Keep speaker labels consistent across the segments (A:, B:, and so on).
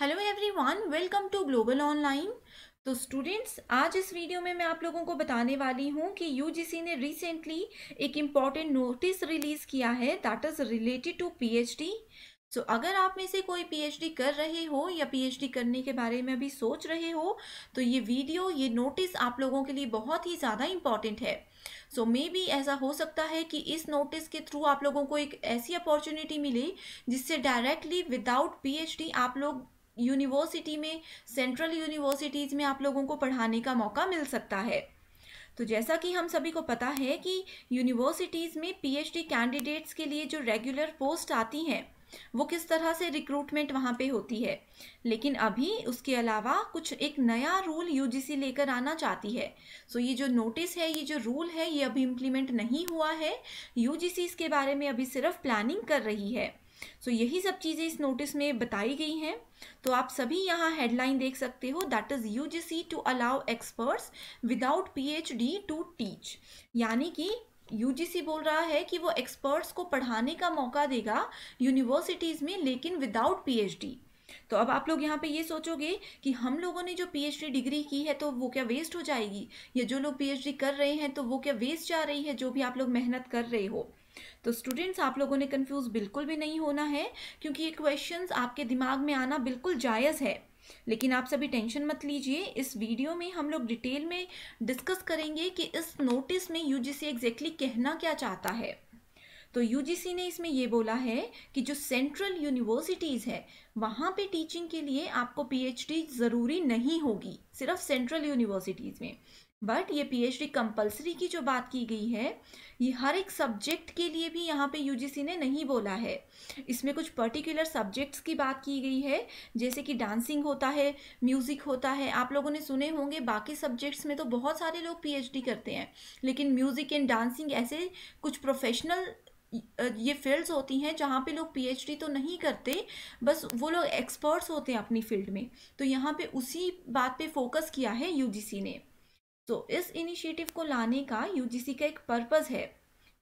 A: hello everyone welcome to global online तो students आज इस वीडियो में मैं आप लोगों को बताने वाली हूँ कि यूजीसी ने रिसेंटली एक इम्पॉर्टेंट नोटिस रिलीज़ किया है that is related to PhD so अगर आप में से कोई पीएचडी कर रहे हो या पीएचडी करने के बारे में अभी सोच रहे हो तो ये वीडियो ये नोटिस आप लोगों के लिए बहुत ही ज़्यादा इम्पॉर्टेंट है सो मे बी ऐसा हो सकता है कि इस नोटिस के थ्रू आप लोगों को एक ऐसी अपॉर्चुनिटी मिले जिससे डायरेक्टली विदाउट पीएचडी आप लोग यूनिवर्सिटी में सेंट्रल यूनिवर्सिटीज़ में आप लोगों को पढ़ाने का मौका मिल सकता है तो जैसा कि हम सभी को पता है कि यूनिवर्सिटीज़ में पीएचडी कैंडिडेट्स के लिए जो रेगुलर पोस्ट आती हैं वो किस तरह से रिक्रूटमेंट वहाँ पे होती है लेकिन अभी उसके अलावा कुछ एक नया रूल यूजीसी लेकर आना चाहती है सो ये जो नोटिस है ये जो रूल है ये अभी इम्प्लीमेंट नहीं हुआ है यूजीसी इसके बारे में अभी सिर्फ प्लानिंग कर रही है सो so, यही सब चीज़ें इस नोटिस में बताई गई हैं तो आप सभी यहाँ हेडलाइन देख सकते हो that is U G C to allow experts without P H D to teach यानी कि यू जी सी बोल रहा है कि वो एक्सपर्ट्स को पढ़ाने का मौका देगा यूनिवर्सिटीज़ में लेकिन विदाउट पी एच डी तो अब आप लोग यहाँ पे ये सोचोगे कि हम लोगों ने जो पीएचडी डिग्री की है तो वो क्या वेस्ट हो जाएगी या जो लोग पीएचडी कर रहे हैं तो वो क्या वेस्ट जा रही है जो भी आप लोग मेहनत कर रहे हो तो स्टूडेंट्स आप लोगों ने कंफ्यूज बिल्कुल भी नहीं होना है क्योंकि ये क्वेश्चंस आपके दिमाग में आना बिल्कुल जायज़ है लेकिन आप सभी टेंशन मत लीजिए इस वीडियो में हम लोग डिटेल में डिस्कस करेंगे कि इस नोटिस में यूजीसी एग्जैक्टली कहना क्या चाहता है तो यूजीसी ने इसमें ये बोला है कि जो सेंट्रल यूनिवर्सिटीज़ है वहाँ पे टीचिंग के लिए आपको पीएचडी ज़रूरी नहीं होगी सिर्फ सेंट्रल यूनिवर्सिटीज़ में बट ये पी एच डी कंपल्सरी की जो बात की गई है ये हर एक सब्जेक्ट के लिए भी यहाँ पे सी ने नहीं बोला है इसमें कुछ पर्टिकुलर सब्जेक्ट्स की बात की गई है जैसे कि डांसिंग होता है म्यूज़िक होता है आप लोगों ने सुने होंगे बाकी सब्जेक्ट्स में तो बहुत सारे लोग पी एच डी करते हैं लेकिन म्यूज़िक एंड डांसिंग ऐसे कुछ प्रोफेशनल ये फील्ड्स होती हैं जहाँ पे लोग पीएचडी तो नहीं करते बस वो लोग एक्सपर्ट्स होते हैं अपनी फील्ड में तो यहाँ पे उसी बात पे फोकस किया है यूजीसी ने तो इस इनिशिएटिव को लाने का यूजीसी का एक पर्पज़ है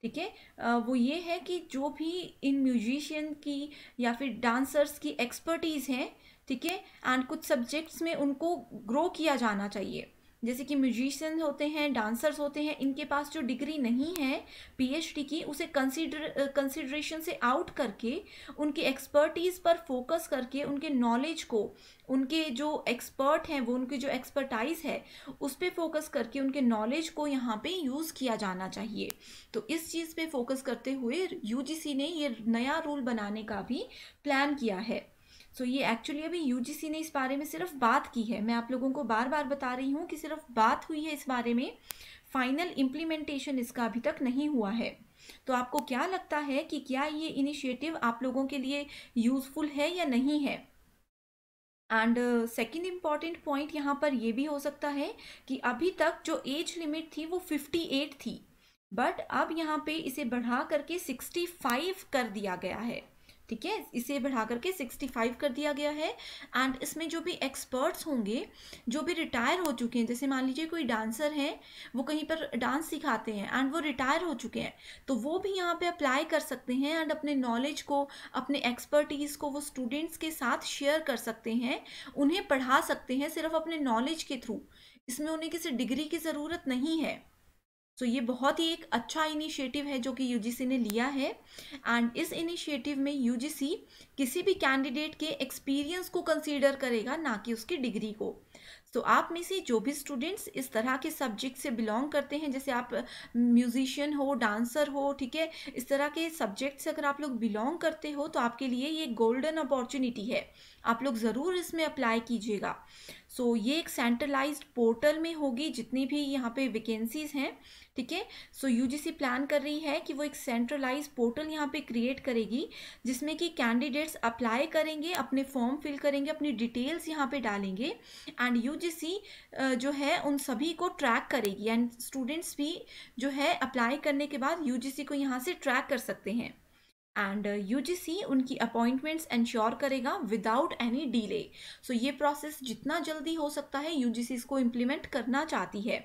A: ठीक है वो ये है कि जो भी इन म्यूजिशियन की या फिर डांसर्स की एक्सपर्टीज़ हैं ठीक है एंड कुछ सब्जेक्ट्स में उनको ग्रो किया जाना चाहिए जैसे कि म्यूजिशियन होते हैं डांसर्स होते हैं इनके पास जो डिग्री नहीं है पीएचडी की उसे कंसिडर कंसिड्रेशन से आउट करके उनके एक्सपर्टीज़ पर फोकस करके उनके नॉलेज को उनके जो एक्सपर्ट हैं वो उनकी जो एक्सपर्टाइज है उस पर फोकस करके उनके नॉलेज को यहाँ पे यूज़ किया जाना चाहिए तो इस चीज़ पे फोकस करते हुए यूजीसी ने ये नया रूल बनाने का भी प्लान किया है सो so, ये एक्चुअली अभी यूजीसी ने इस बारे में सिर्फ बात की है मैं आप लोगों को बार बार बता रही हूँ कि सिर्फ बात हुई है इस बारे में फाइनल इम्प्लीमेंटेशन इसका अभी तक नहीं हुआ है तो आपको क्या लगता है कि क्या ये इनिशिएटिव आप लोगों के लिए यूज़फुल है या नहीं है एंड सेकेंड इम्पॉर्टेंट पॉइंट यहाँ पर यह भी हो सकता है कि अभी तक जो एज लिमिट थी वो 58 थी बट अब यहाँ पे इसे बढ़ा करके 65 कर दिया गया है ठीक है इसे बढ़ा करके 65 कर दिया गया है एंड इसमें जो भी एक्सपर्ट्स होंगे जो भी रिटायर हो चुके हैं जैसे मान लीजिए कोई डांसर हैं वो कहीं पर डांस सिखाते हैं एंड वो रिटायर हो चुके हैं तो वो भी यहाँ पे अप्लाई कर सकते हैं एंड अपने नॉलेज को अपने एक्सपर्टीज़ को वो स्टूडेंट्स के साथ शेयर कर सकते हैं उन्हें पढ़ा सकते हैं सिर्फ अपने नॉलेज के थ्रू इसमें उन्हें किसी डिग्री की ज़रूरत नहीं है सो तो so, ये बहुत ही एक अच्छा इनिशिएटिव है जो कि यूजीसी ने लिया है एंड इस इनिशिएटिव में यूजीसी किसी भी कैंडिडेट के एक्सपीरियंस को कंसीडर करेगा ना कि उसकी डिग्री को सो तो so, आप में से जो भी स्टूडेंट्स इस तरह के सब्जेक्ट से बिलोंग करते हैं जैसे आप म्यूजिशियन हो डांसर हो ठीक है इस तरह के सब्जेक्ट से अगर आप लोग बिलोंग करते हो तो आपके लिए ये गोल्डन अपॉर्चुनिटी है आप लोग ज़रूर इसमें अप्लाई कीजिएगा सो so, ये एक सेंट्रलाइज्ड पोर्टल में होगी जितनी भी यहाँ पे वैकेंसीज़ हैं ठीक है सो यूजीसी प्लान कर रही है कि वो एक सेंट्रलाइज पोर्टल यहाँ पे क्रिएट करेगी जिसमें कि कैंडिडेट्स अप्लाई करेंगे अपने फॉर्म फिल करेंगे अपनी डिटेल्स यहाँ पे डालेंगे एंड यूजीसी जो है उन सभी को ट्रैक करेगी एंड स्टूडेंट्स भी जो है अप्लाई करने के बाद यू को यहाँ से ट्रैक कर सकते हैं एंड यू जी सी उनकी अपॉइंटमेंट्स एंश्योर करेगा विदाउट एनी डिले सो ये प्रोसेस जितना जल्दी हो सकता है यू जी सी इसको इम्प्लीमेंट करना चाहती है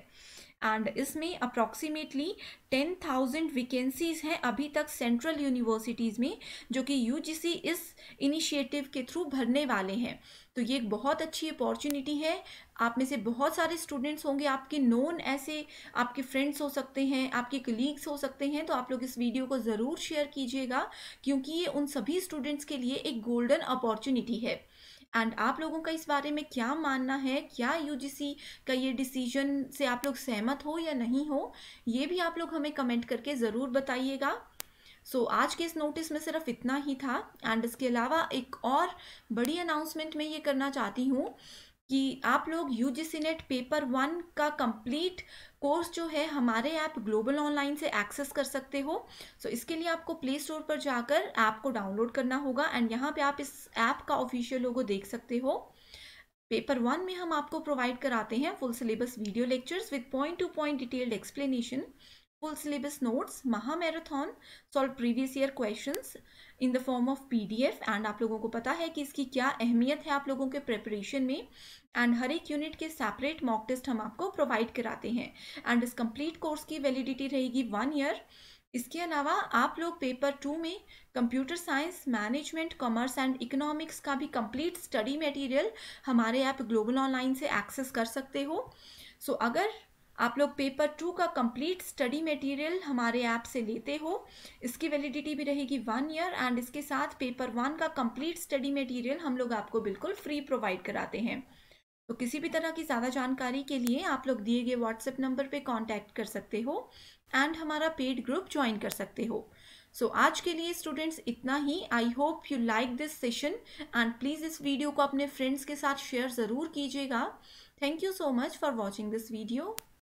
A: एंड इसमें अप्रॉक्सीमेटली टेन थाउजेंड वैकेंसीज हैं अभी तक सेंट्रल यूनिवर्सिटीज़ में जो कि यूजीसी इस इनिशिएटिव के थ्रू भरने वाले हैं तो ये एक बहुत अच्छी अपॉर्चुनिटी है आप में से बहुत सारे स्टूडेंट्स होंगे आपके नोन ऐसे आपके फ्रेंड्स हो सकते हैं आपके कलीग्स हो सकते हैं तो आप लोग इस वीडियो को ज़रूर शेयर कीजिएगा क्योंकि ये उन सभी स्टूडेंट्स के लिए एक गोल्डन अपॉर्चुनिटी है एंड आप लोगों का इस बारे में क्या मानना है क्या यू का ये डिसीजन से आप लोग सहमत हो या नहीं हो ये भी आप लोग हमें कमेंट करके ज़रूर बताइएगा सो so, आज के इस नोटिस में सिर्फ इतना ही था एंड इसके अलावा एक और बड़ी अनाउंसमेंट में ये करना चाहती हूँ कि आप लोग U G C NET paper one का कंप्लीट कोर्स जो है हमारे ऐप ग्लोबल ऑनलाइन से एक्सेस कर सकते हो सो so, इसके लिए आपको प्ले स्टोर पर जाकर ऐप को डाउनलोड करना होगा एंड यहाँ पे आप इस ऐप का ऑफिशियल लोगो देख सकते हो पेपर वन में हम आपको प्रोवाइड कराते हैं full syllabus video lectures with point to point detailed explanation full syllabus notes maha marathon solve previous year questions in the form of pdf and आप लोगों को पता है कि इसकी क्या अहमियत है आप लोगों के प्रेपरेशन में एंड हर एक यूनिट के सेपरेट मॉक test हम आपको प्रोवाइड कराते हैं एंड इस complete कोर्स की validity रहेगी वन ईयर इसके अलावा आप लोग पेपर टू में computer science management commerce and economics का भी कंप्लीट स्टडी मटेरियल हमारे ऐप ग्लोबल ऑनलाइन से एक्सेस कर सकते हो सो so, अगर आप लोग पेपर टू का कंप्लीट स्टडी मटेरियल हमारे ऐप से लेते हो इसकी वैलिडिटी भी रहेगी वन ईयर एंड इसके साथ पेपर वन का कंप्लीट स्टडी मटेरियल हम लोग आपको बिल्कुल फ्री प्रोवाइड कराते हैं तो किसी भी तरह की ज़्यादा जानकारी के लिए आप लोग दिए गए व्हाट्सएप नंबर पे कांटेक्ट कर सकते हो एंड हमारा पेड ग्रुप ज्वाइन कर सकते हो सो so, आज के लिए स्टूडेंट्स इतना ही I hope you like this session and please इस वीडियो को अपने फ्रेंड्स के साथ शेयर ज़रूर कीजिएगा thank you so much for watching this video